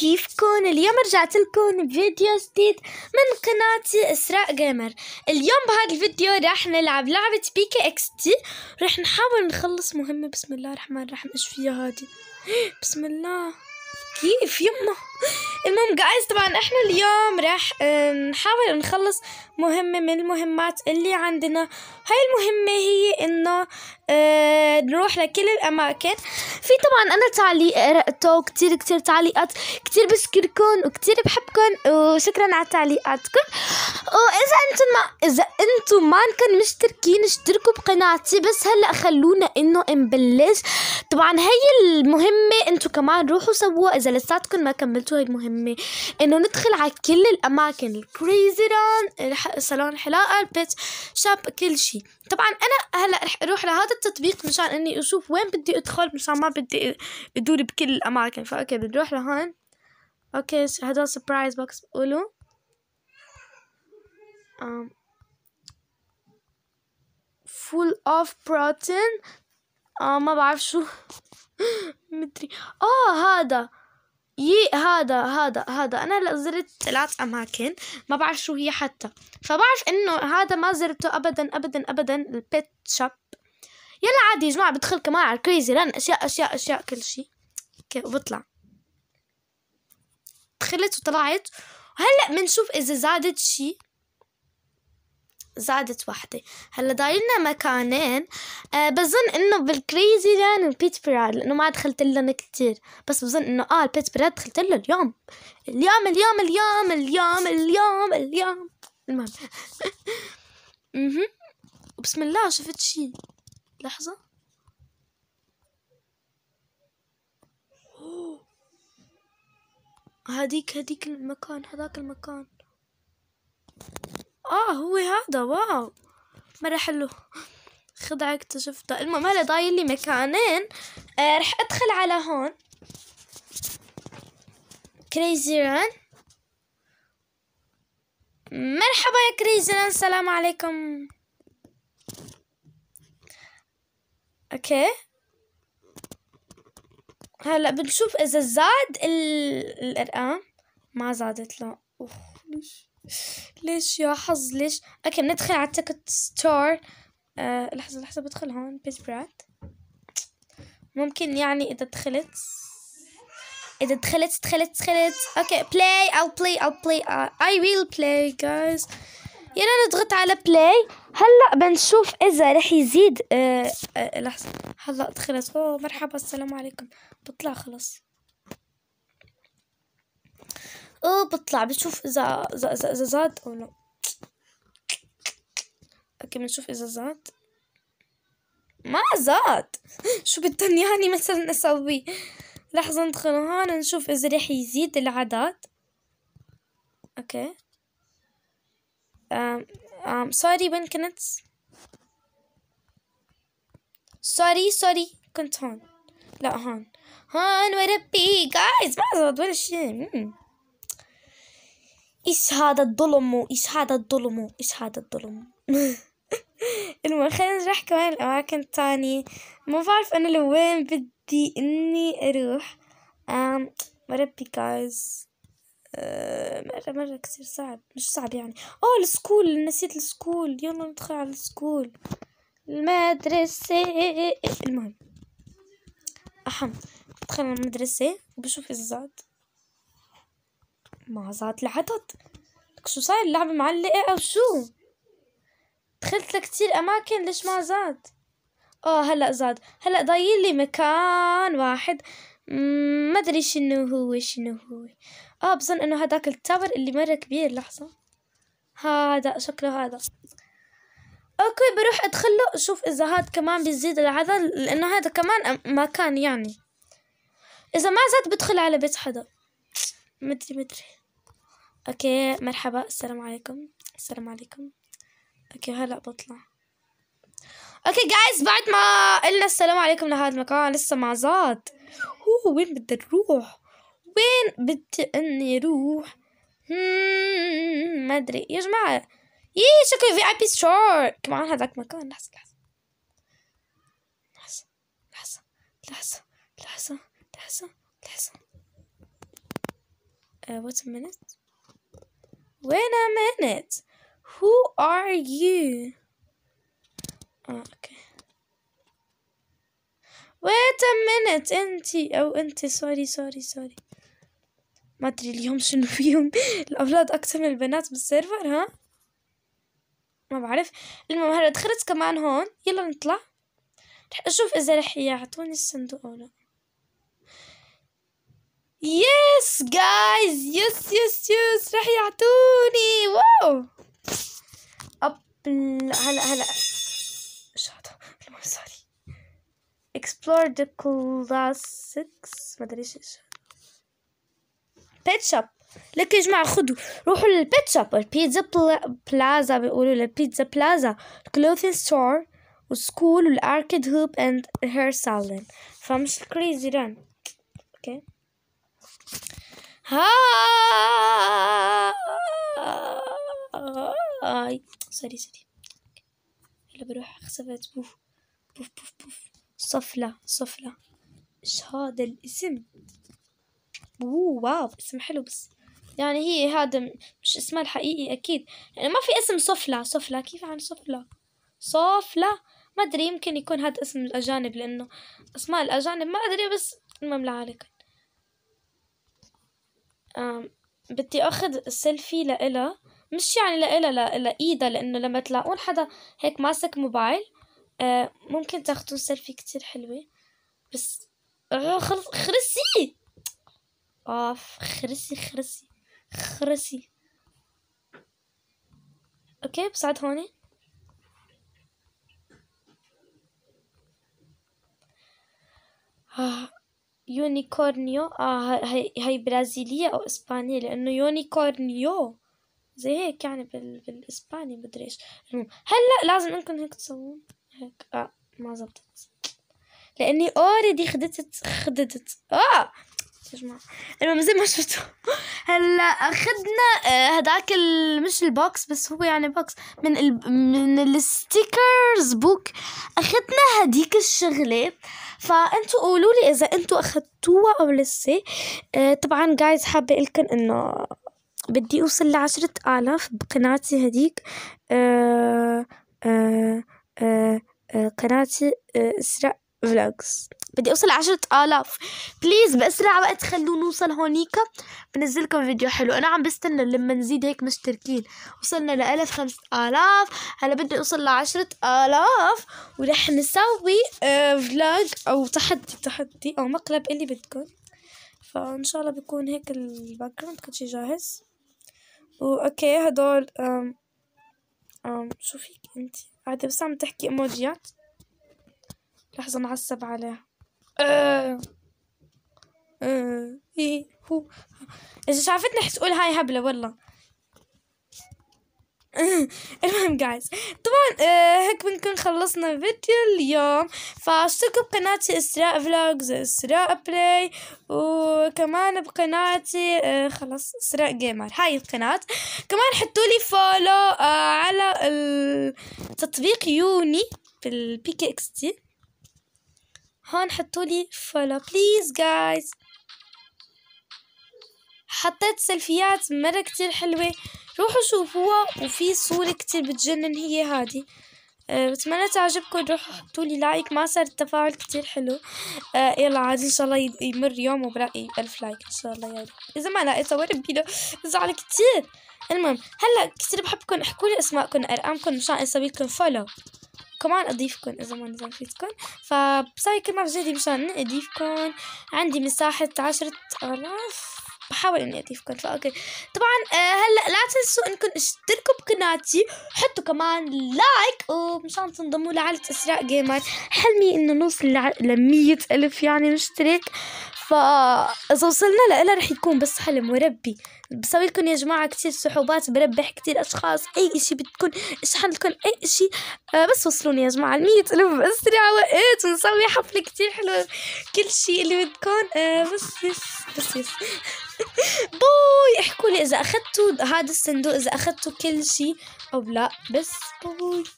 كيفكم اليوم رجعت لكم بفيديو جديد من قناتي اسراء جيمر اليوم بهذا الفيديو راح نلعب لعبة بيكي اكس تي راح نحاول نخلص مهمة بسم الله الرحمن الرحيم ايش فيها هادي بسم الله كيف يما المهم جايز طبعا احنا اليوم راح نحاول نخلص مهمة من المهمات اللي عندنا هاي المهمة هي انه اه نروح لكل الاماكن في طبعا انا تعليق قرأته كتير كتير تعليقات كتير بشكركم وكتير بحبكم وشكرا على تعليقاتكم واذا انتم ما اذا انتم ما كان مشتركين اشتركوا بقناتي بس هلا خلونا انه نبلش طبعا هي المهمة انتم كمان روحوا سووها إذا لساتكم ما كملتوا هاي المهمة إنه ندخل على كل الأماكن الكريزي رون صالون الحلاقة البيت شاب كل شيء طبعا أنا هلا رح أروح لهذا التطبيق مشان إني أشوف وين بدي أدخل مشان ما بدي أدور بكل الأماكن فأوكي بدي أروح لهون أوكي هدول سبرايز بوكس بقولوا um, full of protein آه ما بعرف شو مدري اه هذا يي هذا هذا هذا انا هلا زرت ثلاث اماكن ما بعرف شو هي حتى فبعرف انه هذا ما زرته ابدا ابدا ابدا البيت شاب يلا عادي يا جماعه بدخل كمان على الكريزي رن اشياء اشياء اشياء كل شيء اوكي وبطلع دخلت وطلعت وهلا بنشوف اذا زادت شيء زادت واحدة هلا ضايلنا مكانين آه بظن انه بالكريزي لان البيت براد لانه ما دخلت لهم كتير بس بظن انه اه البيت براد دخلت له اليوم اليوم اليوم اليوم اليوم اليوم اليوم المهم اها بسم الله شفت شي لحظة هديك هديك المكان هذاك المكان اه هو هذا واو مرة حلو خدعة اكتشفتها المهم هلا ضايل لي مكانين آه رح ادخل على هون كريزي ران مرحبا يا كريزي ران السلام عليكم اوكي هلا بنشوف اذا زاد الارقام ما زادت لا اوف ليش ليش يا حظ ليش اوكي ندخل على تيكت ستور آه، لحظة لحظة بدخل هون بيز براد ممكن يعني اذا دخلت اذا دخلت دخلت دخلت اوكي بلاي او بلاي او بلاي اي ويل بلاي جايز يلا نضغط على بلاي هلا بنشوف اذا رح يزيد آه آه لحظة هلا دخلت اوه مرحبا السلام عليكم بطلع خلص اوه بطلع بشوف إذا إذا إذا, إذا زاد أو لا أوكي بنشوف إذا زاد ما زاد شو بدهم يعني مثلا أسوي لحظة ندخل هون نشوف إذا رح يزيد العدد أوكي أم أم سوري وين كنت سوري سوري كنت هون لا هون هون وربي جايز ما زاد ولا شيء ايش هذا الظلم وايش هذا الظلم وايش هذا الظلم المهم خلينا نروح كمان الأماكن الثانية ما بعرف أنا لوين بدي إني أروح أم مربي جايز أه، مرة مرة كتير صعب مش صعب يعني اوه السكول نسيت السكول يلا ندخل على السكول المدرسة المهم أحم على المدرسة وبشوف الزاد ما زاد العدد لك شو صاير اللعبة معلقة إيه أو شو دخلت لكتير أماكن ليش ما زاد آه هلأ زاد هلأ ضايل لي مكان واحد ما أدري شنو هو شنو هو آه بظن إنه هذاك التاور اللي مرة كبير لحظة هذا شكله هذا اوكي بروح ادخله اشوف اذا هاد كمان بيزيد العدد لانه هذا كمان مكان يعني اذا ما زاد بدخل على بيت حدا مدري مدري اوكي مرحبا السلام عليكم السلام عليكم اوكي هلا بطلع اوكي جايز بعد ما قلنا السلام عليكم لهذا المكان لسه مع زاد هو وين بدي نروح وين بدي اني اروح ما ادري يا جماعه يي إيه، شكله في اي بي ستور كمان هذاك مكان لحظه لحظه لحظه لحظه لحظه لحظه لحظه لحظه ا uh, Wait a minute. Who are you? Oh, okay. Wait a minute انتي او انتي سوري سوري سوري ما ادري اليوم شنو فيهم الاولاد اكثر من البنات بالسيرفر ها ما بعرف المهم هلا دخلت كمان هون يلا نطلع رح اشوف اذا رح يعطوني الصندوق او لا Yes, guys. Yes, yes, yes. راح يعطوني. واو. أب هلا هلا. شاطر. المصاري. Explore the classics. ما ادري ايش. بيت شوب. لك يا جماعة خدوا روحوا للبيت شوب البيتزا بلا... بلازا بيقولوا للبيتزا بلازا الكلوثين ستور والسكول والاركيد هوب اند هير سالون فمش كريزي ران اوكي هاي سوري سوري هلا بروح خسفت بوف بوف بوف بوف صفلة صفلة ايش هذا الاسم اوه واو اسم حلو بس يعني هي هذا مش اسمها الحقيقي اكيد يعني ما في اسم صفلة صفلة كيف عن صفلة صفلة ما ادري يمكن يكون هذا اسم الاجانب لانه اسماء الاجانب ما ادري بس المهم لا عليك بدي اخذ سيلفي لإلها مش يعني لإلها لإيدها لإنه لما تلاقون حدا هيك ماسك موبايل آه، ممكن تاخذوا سيلفي كتير حلوة بس آه، خرسي اوف خرسي خرسي خرسي اوكي بساعد هون آه يونيكورنيو اه هي, هي برازيلية او اسبانية لانه يونيكورنيو زي هيك يعني بال... بالاسباني مدري ايش هلا لازم انكم هيك تسوون هيك اه ما زبطت لاني اوريدي خدتت خدتت اه يا جماعة المهم زي ما شفتوا هلا اخذنا هداك مش البوكس بس هو يعني بوكس من ال... من الستيكرز بوك اخذنا هديك الشغله فانتوا قولوا لي اذا انتوا اخذتوها او لسه آه طبعا جايز حابه لكم انه بدي اوصل لعشرة آلاف بقناتي هديك آه آه آه آه قناتي آه اسراء فلوجز بدي اوصل عشرة آلاف بليز باسرع وقت خلونا نوصل هونيكا بنزلكم فيديو حلو انا عم بستنى لما نزيد هيك مشتركين وصلنا لألف خمسة آلاف هلا بدي اوصل لعشرة آلاف ورح نسوي فلوج آه، او تحدي تحدي او مقلب اللي بدكم فان شاء الله بكون هيك الباك جراوند كل شي جاهز واوكي هدول أم أم شو فيك انت قاعده بس عم تحكي ايموجيات لحظة نعصب عليه آه. آه. إيه هو إذا شافتني حتقول هاي هبلة والله آه. المهم جايز طبعا هيك بنكون خلصنا فيديو اليوم فاشتركوا بقناتي اسراء فلوجز اسراء بلاي وكمان بقناتي خلص اسراء جيمر هاي القناة كمان حطوا لي فولو آه على التطبيق يوني في البي كي اكس تي هون حطوا لي فولو بليز جايز حطيت سيلفيات مرة كتير حلوة روحوا شوفوها وفي صورة كتير بتجنن هي هادي أه، بتمنى تعجبكم روحوا حطوا لي لايك ما صار التفاعل كتير حلو أه يلا عادي ان شاء الله يمر يوم وبرأي إيه، ألف لايك ان شاء الله يعني اذا ما لقيتها ورب بيلو زعل كتير المهم هلا كتير بحبكم احكوا لي اسماءكم ارقامكم مشان اسوي لكم فولو كمان اضيفكم اذا ما نزلتكم فبصير كل مره جديده مشان اضيفكم عندي مساحه عشرة آلاف بحاول اني اضيفكم فاوكي طبعا آه، هلا لا تنسوا انكم اشتركوا بقناتي حطوا كمان لايك ومشان تنضموا لعائله اسراء جيمر حلمي انه نوصل ل 100 الف يعني مشترك فإذا وصلنا لها رح يكون بس حلم وربي بسوي لكم يا جماعة كتير صحوبات بربح كتير أشخاص أي إشي بدكم أشحن لكم أي إشي آه بس وصلوني يا جماعة المية ألف أسرع وقت ونسوي حفلة كتير حلوة كل شي اللي بدكم آه بس يس بس يس بوي احكوا لي إذا أخدتوا هذا الصندوق إذا أخدتوا كل شي أو لا بس بوي